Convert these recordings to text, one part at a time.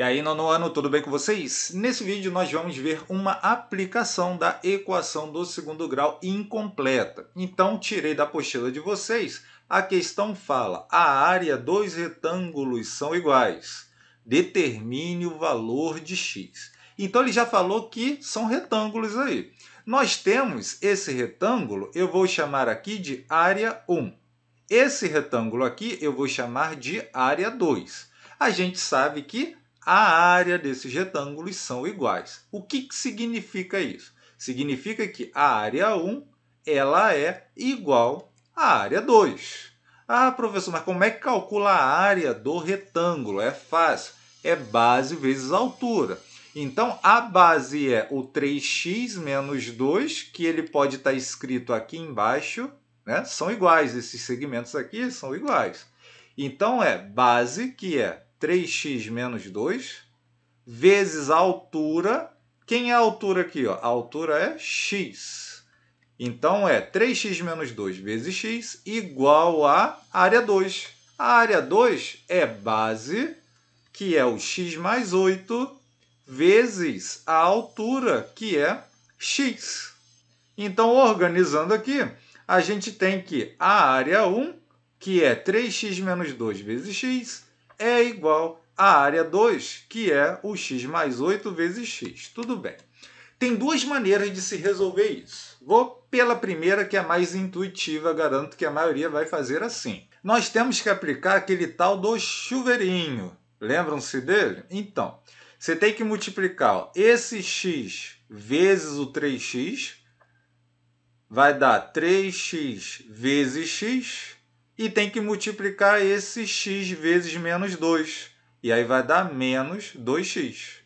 E aí, nono ano, tudo bem com vocês? Nesse vídeo nós vamos ver uma aplicação da equação do segundo grau incompleta. Então, tirei da apostila de vocês, a questão fala a área dos retângulos são iguais. Determine o valor de x. Então, ele já falou que são retângulos aí. Nós temos esse retângulo, eu vou chamar aqui de área 1. Esse retângulo aqui eu vou chamar de área 2. A gente sabe que a área desses retângulos são iguais. O que, que significa isso? Significa que a área 1 ela é igual à área 2. Ah, professor, mas como é que calcula a área do retângulo? É fácil. É base vezes altura. Então, a base é o 3x menos 2, que ele pode estar tá escrito aqui embaixo. Né? São iguais, esses segmentos aqui são iguais. Então, é base, que é 3x menos 2 vezes a altura. Quem é a altura aqui? Ó? A altura é x. Então, é 3x menos 2 vezes x igual a área 2. A área 2 é base, que é o x mais 8, vezes a altura, que é x. Então, organizando aqui, a gente tem que a área 1, que é 3x menos 2 vezes x, é igual à área 2, que é o x mais 8 vezes x. Tudo bem. Tem duas maneiras de se resolver isso. Vou pela primeira, que é mais intuitiva, garanto que a maioria vai fazer assim. Nós temos que aplicar aquele tal do chuveirinho. Lembram-se dele? Então, você tem que multiplicar ó, esse x vezes o 3x, vai dar 3x vezes x e tem que multiplicar esse x vezes menos 2. E aí vai dar menos 2x.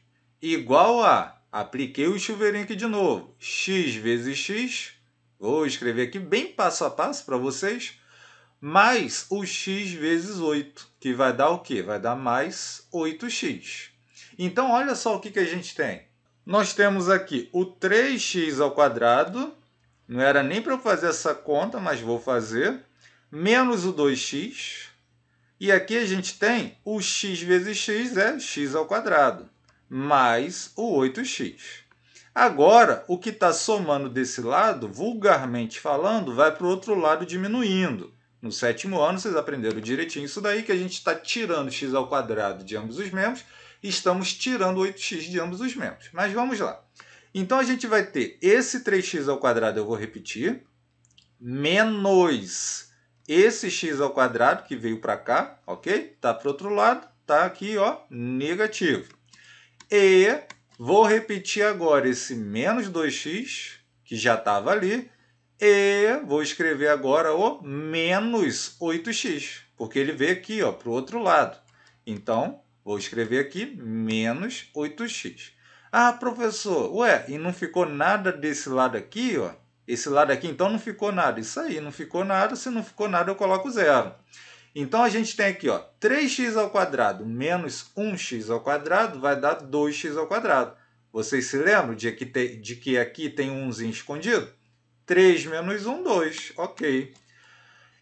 Igual a, apliquei o chuveirinho aqui de novo, x vezes x, vou escrever aqui bem passo a passo para vocês, mais o x vezes 8, que vai dar o quê? Vai dar mais 8x. Então, olha só o que, que a gente tem. Nós temos aqui o 3x ao quadrado, não era nem para eu fazer essa conta, mas vou fazer, menos o 2x. E aqui a gente tem o x vezes x é x ao quadrado, mais o 8x. Agora, o que está somando desse lado, vulgarmente falando, vai para o outro lado diminuindo. No sétimo ano, vocês aprenderam direitinho isso daí, que a gente está tirando x ao quadrado de ambos os membros e estamos tirando 8x de ambos os membros. Mas vamos lá. Então, a gente vai ter esse 3x ao quadrado, eu vou repetir, menos esse x ao quadrado que veio para cá, ok? Tá para o outro lado, tá aqui, ó, negativo. E vou repetir agora esse menos 2x, que já estava ali, e vou escrever agora o menos 8x, porque ele veio aqui para o outro lado. Então, vou escrever aqui menos 8x. Ah, professor, ué, e não ficou nada desse lado aqui, ó? Esse lado aqui, então, não ficou nada. Isso aí, não ficou nada. Se não ficou nada, eu coloco zero. Então, a gente tem aqui, ó, 3x menos 1x vai dar 2x Vocês se lembram de que, te, de que aqui tem um zinho escondido? 3 menos 1, 2. Ok.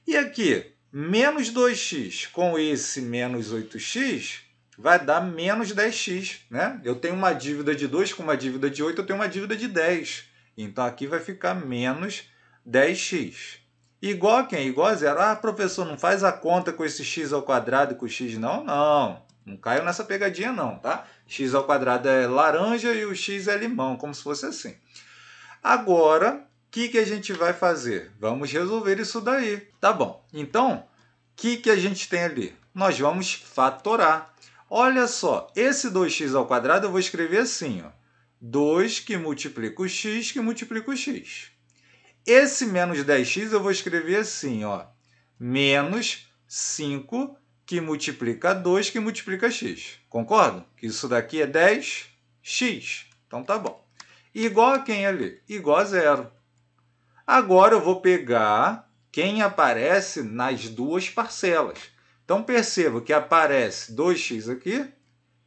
E aqui, menos 2x com esse menos 8x vai dar menos 10x. Né? Eu tenho uma dívida de 2 com uma dívida de 8, eu tenho uma dívida de 10. Então aqui vai ficar menos 10x. Igual a quem? Igual a zero. Ah, professor, não faz a conta com esse x ao quadrado e com x não? Não, não caiu nessa pegadinha não, tá? x ao quadrado é laranja e o x é limão, como se fosse assim. Agora, o que, que a gente vai fazer? Vamos resolver isso daí. Tá bom, então, o que, que a gente tem ali? Nós vamos fatorar. Olha só, esse 2x ao quadrado eu vou escrever assim, ó. 2 que multiplica o x, que multiplica o x. Esse menos 10x eu vou escrever assim, ó, menos 5 que multiplica 2 que multiplica x. Concordo? Que isso daqui é 10x. Então tá bom. Igual a quem ali? Igual a zero. Agora eu vou pegar quem aparece nas duas parcelas. Então perceba que aparece 2x aqui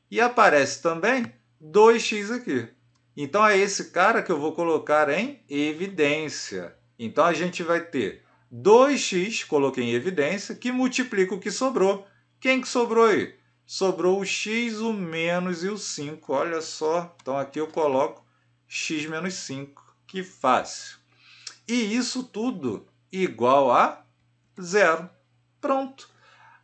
e aparece também 2x aqui. Então é esse cara que eu vou colocar em evidência. Então a gente vai ter 2x, coloquei em evidência, que multiplica o que sobrou. Quem que sobrou aí? Sobrou o x, o menos e o 5. Olha só, então aqui eu coloco x menos 5, que fácil. E isso tudo igual a zero. Pronto.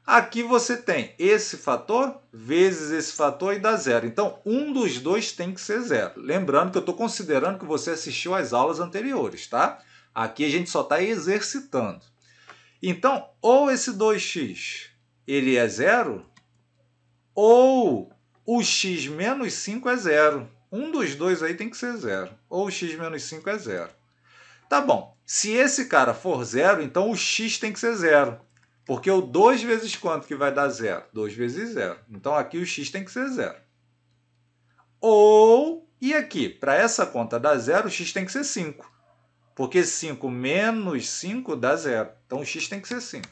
Aqui você tem esse fator vezes esse fator e dá zero. Então, um dos dois tem que ser zero. Lembrando que eu estou considerando que você assistiu às aulas anteriores, tá? Aqui a gente só está exercitando. Então, ou esse 2x ele é zero, ou o x menos 5 é zero. Um dos dois aí tem que ser zero. Ou o x menos 5 é zero. Tá bom. Se esse cara for zero, então o x tem que ser zero. Porque o 2 vezes quanto que vai dar zero? 2 vezes zero. Então aqui o x tem que ser zero. Ou, e aqui, para essa conta dar zero, o x tem que ser 5. Porque 5 menos 5 dá zero. Então o x tem que ser 5.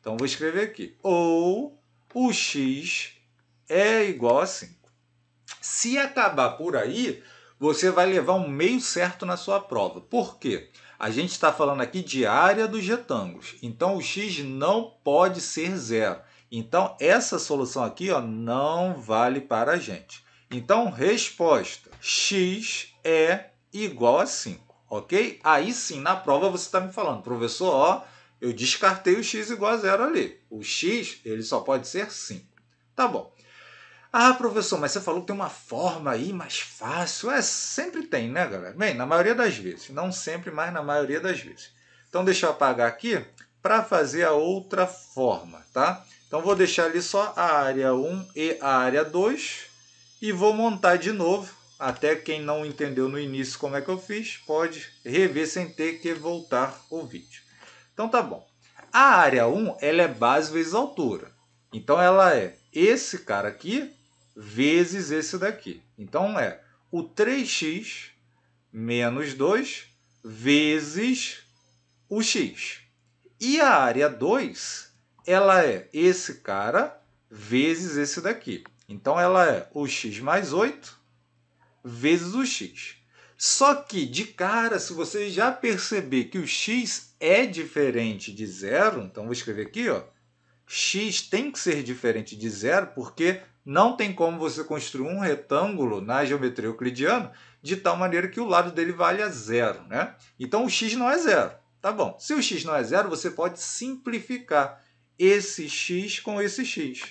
Então vou escrever aqui. Ou o x é igual a 5. Se acabar por aí, você vai levar um meio certo na sua prova. Por quê? Porque a gente está falando aqui de área dos retângulos. Então, o x não pode ser zero. Então, essa solução aqui ó, não vale para a gente. Então, resposta, x é igual a 5, ok? Aí sim, na prova você está me falando, professor, ó, eu descartei o x igual a zero ali. O x ele só pode ser 5. Tá bom. Ah, professor, mas você falou que tem uma forma aí mais fácil. É, sempre tem, né, galera? Bem, na maioria das vezes. Não sempre, mas na maioria das vezes. Então, deixa eu apagar aqui para fazer a outra forma, tá? Então, vou deixar ali só a área 1 e a área 2 e vou montar de novo. Até quem não entendeu no início como é que eu fiz, pode rever sem ter que voltar o vídeo. Então, tá bom. A área 1 ela é base vezes altura. Então, ela é esse cara aqui vezes esse daqui. Então é o 3x menos 2 vezes o x. E a área 2, ela é esse cara vezes esse daqui. Então ela é o x mais 8 vezes o x. Só que de cara, se você já perceber que o x é diferente de zero, então vou escrever aqui, ó, x tem que ser diferente de zero porque não tem como você construir um retângulo na geometria euclidiana de tal maneira que o lado dele valha zero. Né? Então o x não é zero. Tá bom. Se o x não é zero, você pode simplificar esse x com esse x.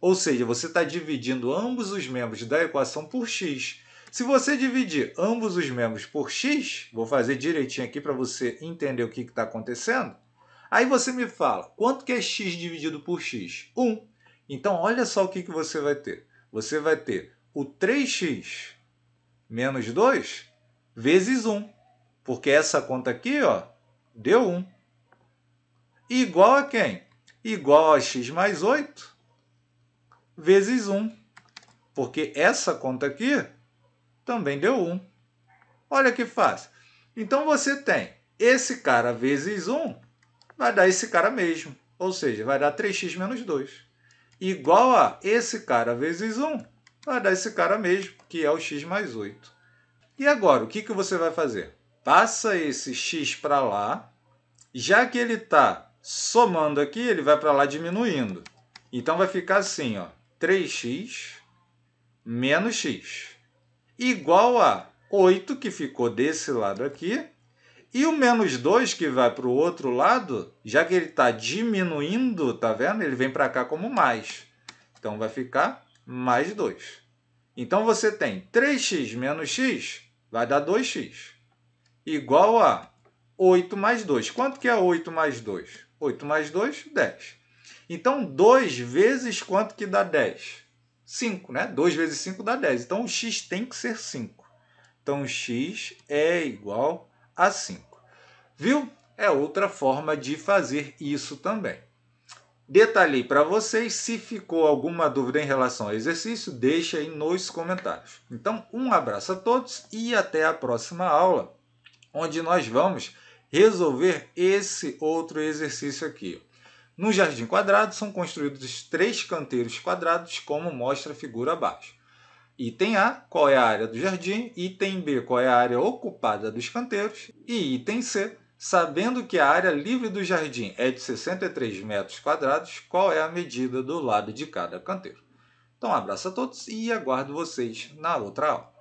Ou seja, você está dividindo ambos os membros da equação por x. Se você dividir ambos os membros por x, vou fazer direitinho aqui para você entender o que está acontecendo. Aí você me fala, quanto que é x dividido por x? 1. Então, olha só o que, que você vai ter. Você vai ter o 3x menos 2 vezes 1. Porque essa conta aqui ó, deu 1. Igual a quem? Igual a x mais 8 vezes 1. Porque essa conta aqui também deu 1. Olha que fácil. Então você tem esse cara vezes 1, vai dar esse cara mesmo. Ou seja, vai dar 3x menos 2 igual a esse cara vezes 1, vai dar esse cara mesmo, que é o x mais 8. E agora, o que, que você vai fazer? Passa esse x para lá, já que ele está somando aqui, ele vai para lá diminuindo. Então vai ficar assim, ó, 3x menos x igual a 8, que ficou desse lado aqui, e o menos 2 que vai para o outro lado, já que ele está diminuindo, tá vendo? Ele vem para cá como mais. Então vai ficar mais 2. Então você tem 3x menos x vai dar 2x. Igual a 8 mais 2. Quanto que é 8 mais 2? 8 mais 2, 10. Então 2 vezes quanto que dá 10? 5, né? 2 vezes 5 dá 10. Então o x tem que ser 5. Então x é igual a 5. Viu? É outra forma de fazer isso também. Detalhei para vocês. Se ficou alguma dúvida em relação ao exercício, deixa aí nos comentários. Então, um abraço a todos e até a próxima aula, onde nós vamos resolver esse outro exercício aqui. No jardim quadrado são construídos três canteiros quadrados, como mostra a figura abaixo. Item A, qual é a área do jardim? Item B, qual é a área ocupada dos canteiros? E item C, Sabendo que a área livre do jardim é de 63 metros quadrados, qual é a medida do lado de cada canteiro? Então, um abraço a todos e aguardo vocês na outra aula.